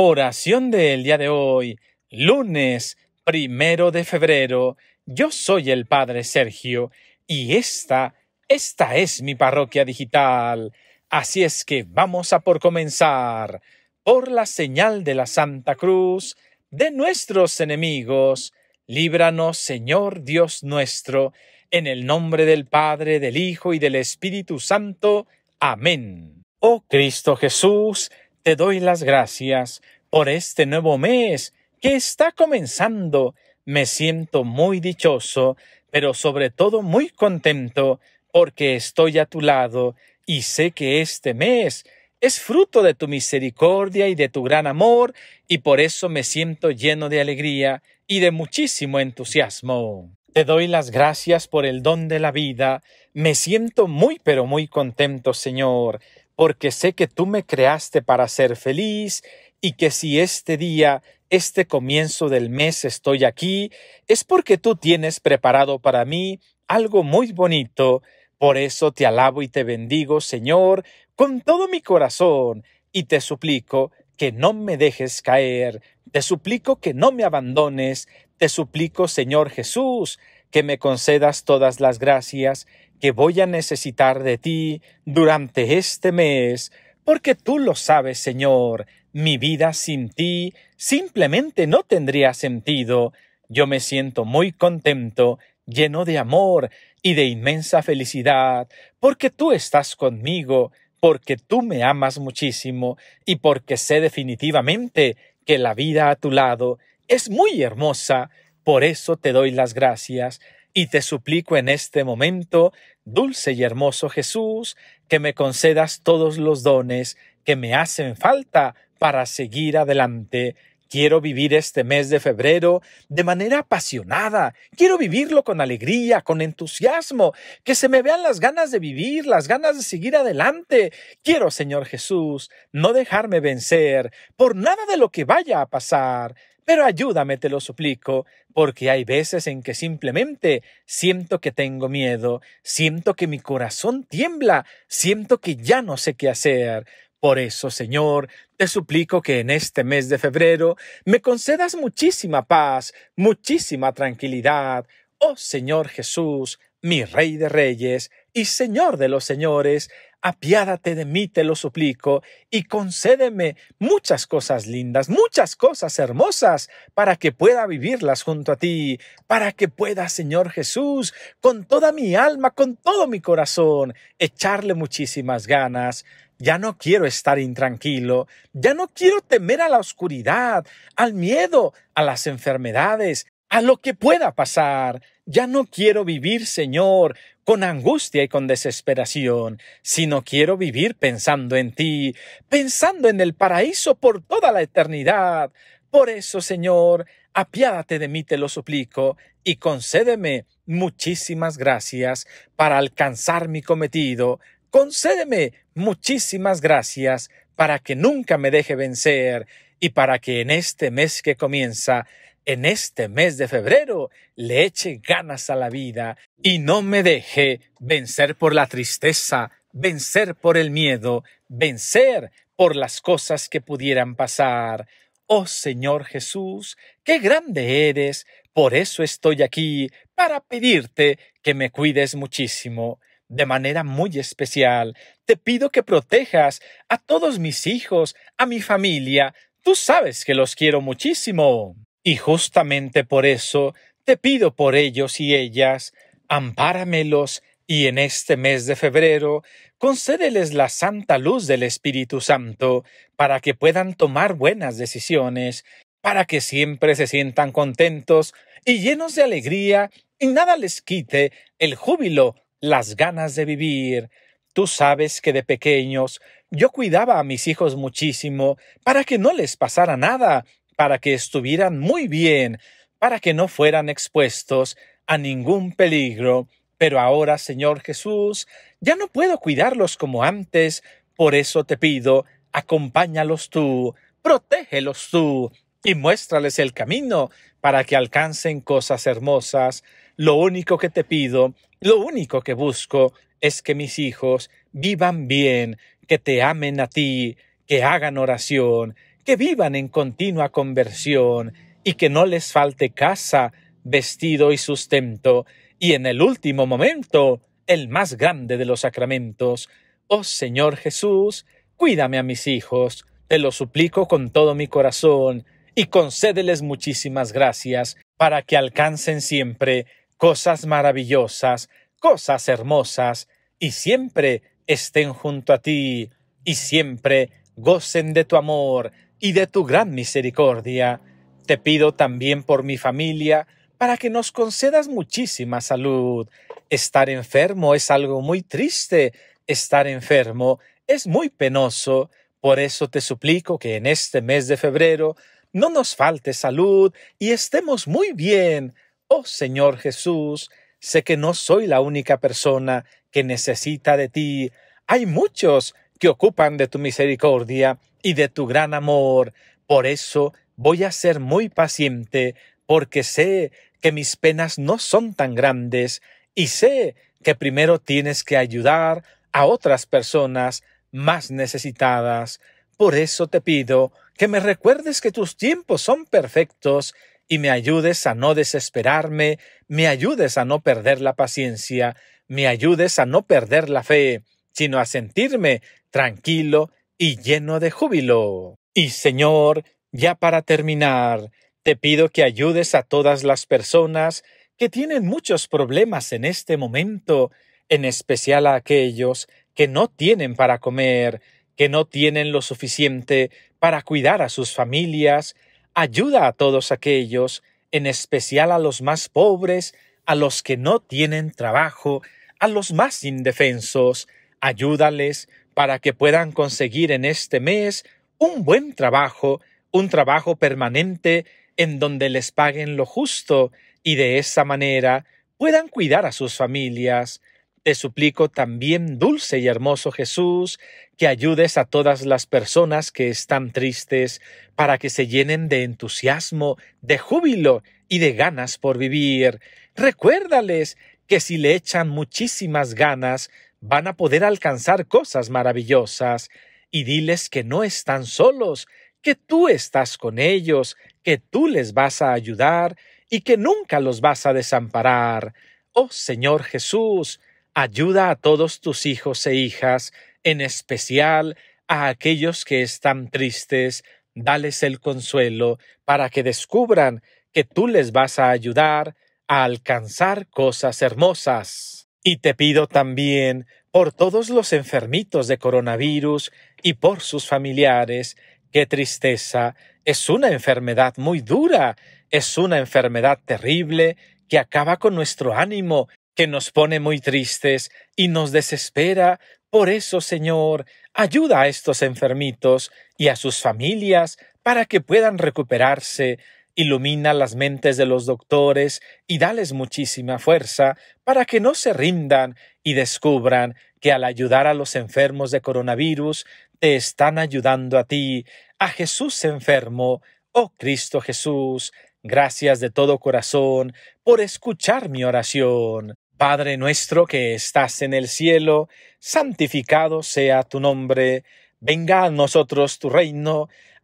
Oración del día de hoy, lunes primero de febrero. Yo soy el Padre Sergio y esta, esta es mi parroquia digital. Así es que vamos a por comenzar. Por la señal de la Santa Cruz, de nuestros enemigos, líbranos, Señor Dios nuestro, en el nombre del Padre, del Hijo y del Espíritu Santo. Amén. Oh Cristo Jesús, te doy las gracias por este nuevo mes que está comenzando. Me siento muy dichoso, pero sobre todo muy contento porque estoy a tu lado y sé que este mes es fruto de tu misericordia y de tu gran amor, y por eso me siento lleno de alegría y de muchísimo entusiasmo. Te doy las gracias por el don de la vida, me siento muy pero muy contento, Señor, porque sé que tú me creaste para ser feliz y que si este día, este comienzo del mes estoy aquí, es porque tú tienes preparado para mí algo muy bonito. Por eso te alabo y te bendigo, Señor, con todo mi corazón, y te suplico que no me dejes caer, te suplico que no me abandones, te suplico, Señor Jesús, que me concedas todas las gracias que voy a necesitar de ti durante este mes, porque tú lo sabes, Señor, mi vida sin ti simplemente no tendría sentido. Yo me siento muy contento, lleno de amor y de inmensa felicidad, porque tú estás conmigo, porque tú me amas muchísimo y porque sé definitivamente que la vida a tu lado es muy hermosa. Por eso te doy las gracias. Y te suplico en este momento, dulce y hermoso Jesús, que me concedas todos los dones que me hacen falta para seguir adelante. Quiero vivir este mes de febrero de manera apasionada, quiero vivirlo con alegría, con entusiasmo, que se me vean las ganas de vivir, las ganas de seguir adelante. Quiero, Señor Jesús, no dejarme vencer por nada de lo que vaya a pasar. Pero ayúdame, te lo suplico, porque hay veces en que simplemente siento que tengo miedo, siento que mi corazón tiembla, siento que ya no sé qué hacer. Por eso, Señor, te suplico que en este mes de febrero me concedas muchísima paz, muchísima tranquilidad. Oh Señor Jesús, mi Rey de Reyes y Señor de los Señores, apiádate de mí, te lo suplico, y concédeme muchas cosas lindas, muchas cosas hermosas, para que pueda vivirlas junto a ti, para que pueda, Señor Jesús, con toda mi alma, con todo mi corazón, echarle muchísimas ganas. Ya no quiero estar intranquilo, ya no quiero temer a la oscuridad, al miedo, a las enfermedades, a lo que pueda pasar. Ya no quiero vivir, Señor, con angustia y con desesperación, sino quiero vivir pensando en ti, pensando en el paraíso por toda la eternidad. Por eso, Señor, apiádate de mí, te lo suplico, y concédeme muchísimas gracias para alcanzar mi cometido. Concédeme muchísimas gracias para que nunca me deje vencer y para que en este mes que comienza en este mes de febrero le eche ganas a la vida y no me deje vencer por la tristeza, vencer por el miedo, vencer por las cosas que pudieran pasar. Oh Señor Jesús, qué grande eres, por eso estoy aquí, para pedirte que me cuides muchísimo. De manera muy especial, te pido que protejas a todos mis hijos, a mi familia, tú sabes que los quiero muchísimo. Y justamente por eso te pido por ellos y ellas, ampáramelos y en este mes de febrero concédeles la santa luz del Espíritu Santo para que puedan tomar buenas decisiones, para que siempre se sientan contentos y llenos de alegría y nada les quite el júbilo, las ganas de vivir. Tú sabes que de pequeños yo cuidaba a mis hijos muchísimo para que no les pasara nada para que estuvieran muy bien, para que no fueran expuestos a ningún peligro. Pero ahora, Señor Jesús, ya no puedo cuidarlos como antes, por eso te pido, acompáñalos tú, protégelos tú, y muéstrales el camino para que alcancen cosas hermosas. Lo único que te pido, lo único que busco, es que mis hijos vivan bien, que te amen a ti, que hagan oración, que vivan en continua conversión y que no les falte casa, vestido y sustento, y en el último momento, el más grande de los sacramentos. Oh Señor Jesús, cuídame a mis hijos, te lo suplico con todo mi corazón, y concédeles muchísimas gracias para que alcancen siempre cosas maravillosas, cosas hermosas, y siempre estén junto a ti, y siempre gocen de tu amor, y de tu gran misericordia. Te pido también por mi familia, para que nos concedas muchísima salud. Estar enfermo es algo muy triste, estar enfermo es muy penoso, por eso te suplico que en este mes de febrero no nos falte salud y estemos muy bien. Oh Señor Jesús, sé que no soy la única persona que necesita de ti. Hay muchos que ocupan de tu misericordia y de tu gran amor. Por eso voy a ser muy paciente, porque sé que mis penas no son tan grandes y sé que primero tienes que ayudar a otras personas más necesitadas. Por eso te pido que me recuerdes que tus tiempos son perfectos y me ayudes a no desesperarme, me ayudes a no perder la paciencia, me ayudes a no perder la fe, sino a sentirme tranquilo y lleno de júbilo. Y Señor, ya para terminar, te pido que ayudes a todas las personas que tienen muchos problemas en este momento, en especial a aquellos que no tienen para comer, que no tienen lo suficiente para cuidar a sus familias, ayuda a todos aquellos, en especial a los más pobres, a los que no tienen trabajo, a los más indefensos, ayúdales para que puedan conseguir en este mes un buen trabajo, un trabajo permanente en donde les paguen lo justo y de esa manera puedan cuidar a sus familias. Te suplico también, dulce y hermoso Jesús, que ayudes a todas las personas que están tristes para que se llenen de entusiasmo, de júbilo y de ganas por vivir. Recuérdales que si le echan muchísimas ganas, van a poder alcanzar cosas maravillosas y diles que no están solos, que tú estás con ellos, que tú les vas a ayudar y que nunca los vas a desamparar. Oh Señor Jesús, ayuda a todos tus hijos e hijas, en especial a aquellos que están tristes, dales el consuelo para que descubran que tú les vas a ayudar a alcanzar cosas hermosas. Y te pido también por todos los enfermitos de coronavirus y por sus familiares, qué tristeza, es una enfermedad muy dura, es una enfermedad terrible que acaba con nuestro ánimo, que nos pone muy tristes y nos desespera. Por eso, Señor, ayuda a estos enfermitos y a sus familias para que puedan recuperarse Ilumina las mentes de los doctores y dales muchísima fuerza para que no se rindan y descubran que al ayudar a los enfermos de coronavirus te están ayudando a ti, a Jesús enfermo, oh Cristo Jesús, gracias de todo corazón por escuchar mi oración. Padre nuestro que estás en el cielo, santificado sea tu nombre, venga a nosotros tu reino,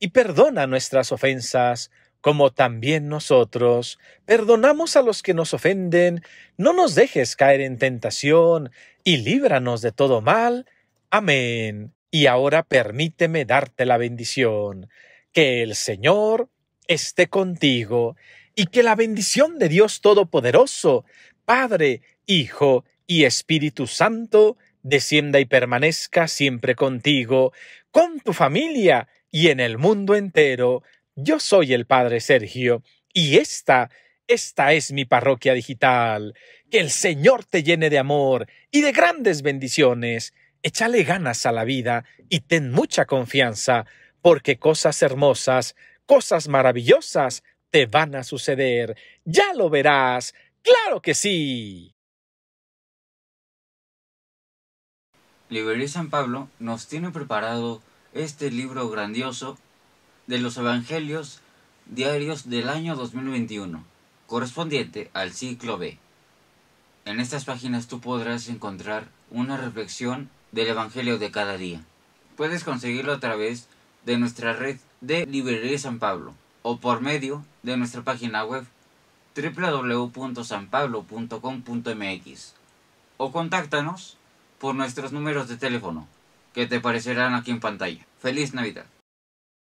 y perdona nuestras ofensas, como también nosotros perdonamos a los que nos ofenden, no nos dejes caer en tentación, y líbranos de todo mal. Amén. Y ahora permíteme darte la bendición. Que el Señor esté contigo, y que la bendición de Dios Todopoderoso, Padre, Hijo y Espíritu Santo, descienda y permanezca siempre contigo, con tu familia, y en el mundo entero. Yo soy el Padre Sergio y esta, esta es mi parroquia digital. Que el Señor te llene de amor y de grandes bendiciones. Échale ganas a la vida y ten mucha confianza, porque cosas hermosas, cosas maravillosas te van a suceder. Ya lo verás. Claro que sí. Liberio San Pablo nos tiene preparado este libro grandioso de los Evangelios diarios del año 2021, correspondiente al ciclo B. En estas páginas tú podrás encontrar una reflexión del Evangelio de cada día. Puedes conseguirlo a través de nuestra red de Librería San Pablo o por medio de nuestra página web www.sanpablo.com.mx o contáctanos por nuestros números de teléfono que te parecerán aquí en pantalla. Feliz Navidad.